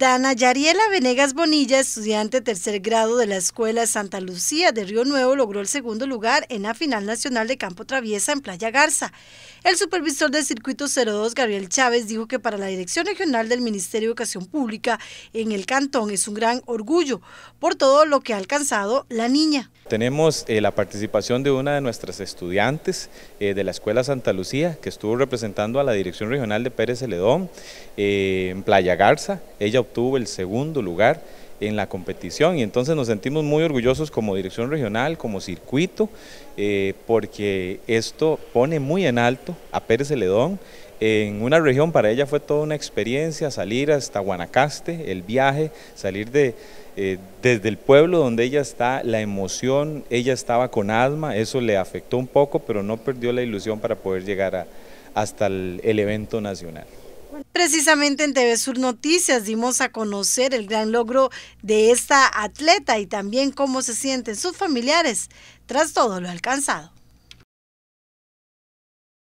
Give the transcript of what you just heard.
Dana Yariela Venegas Bonilla, estudiante tercer grado de la Escuela Santa Lucía de Río Nuevo, logró el segundo lugar en la final nacional de campo traviesa en Playa Garza. El supervisor del circuito 02, Gabriel Chávez, dijo que para la Dirección Regional del Ministerio de Educación Pública en el cantón es un gran orgullo por todo lo que ha alcanzado la niña. Tenemos eh, la participación de una de nuestras estudiantes eh, de la Escuela Santa Lucía, que estuvo representando a la Dirección Regional de Pérez Celedón eh, en Playa Garza. Ella obtuvo el segundo lugar en la competición y entonces nos sentimos muy orgullosos como dirección regional, como circuito, porque esto pone muy en alto a Pérez Celedón en una región, para ella fue toda una experiencia salir hasta Guanacaste, el viaje, salir de, eh, desde el pueblo donde ella está, la emoción, ella estaba con asma, eso le afectó un poco, pero no perdió la ilusión para poder llegar hasta el, el evento nacional. Precisamente en TV Sur Noticias dimos a conocer el gran logro de esta atleta y también cómo se sienten sus familiares tras todo lo alcanzado.